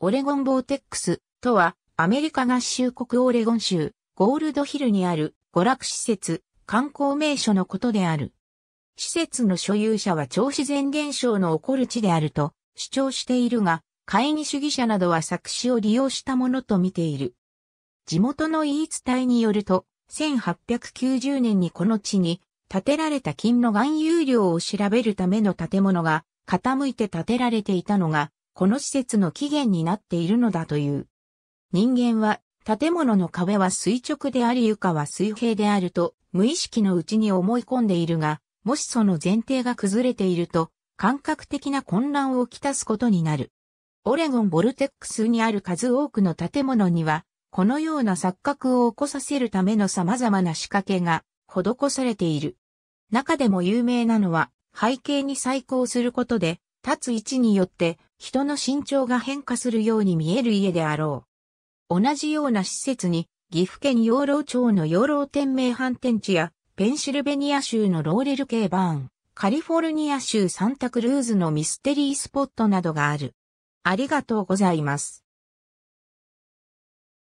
オレゴンボーテックスとは、アメリカ合衆国オレゴン州、ゴールドヒルにある娯楽施設、観光名所のことである。施設の所有者は超自然現象の起こる地であると主張しているが、会議主義者などは作詞を利用したものと見ている。地元の言い伝えによると、1890年にこの地に建てられた金の含有量を調べるための建物が傾いて建てられていたのがこの施設の起源になっているのだという。人間は、建物の壁は垂直であり床は水平であると、無意識のうちに思い込んでいるが、もしその前提が崩れていると、感覚的な混乱をきたすことになる。オレゴンボルテックスにある数多くの建物には、このような錯覚を起こさせるための様々な仕掛けが施されている。中でも有名なのは、背景に再興することで、立つ位置によって人の身長が変化するように見える家であろう。同じような施設に、岐阜県養老町の養老天命反転地や、ペンシルベニア州のローレル系バーン、カリフォルニア州サンタクルーズのミステリースポットなどがある。ありがとうございます。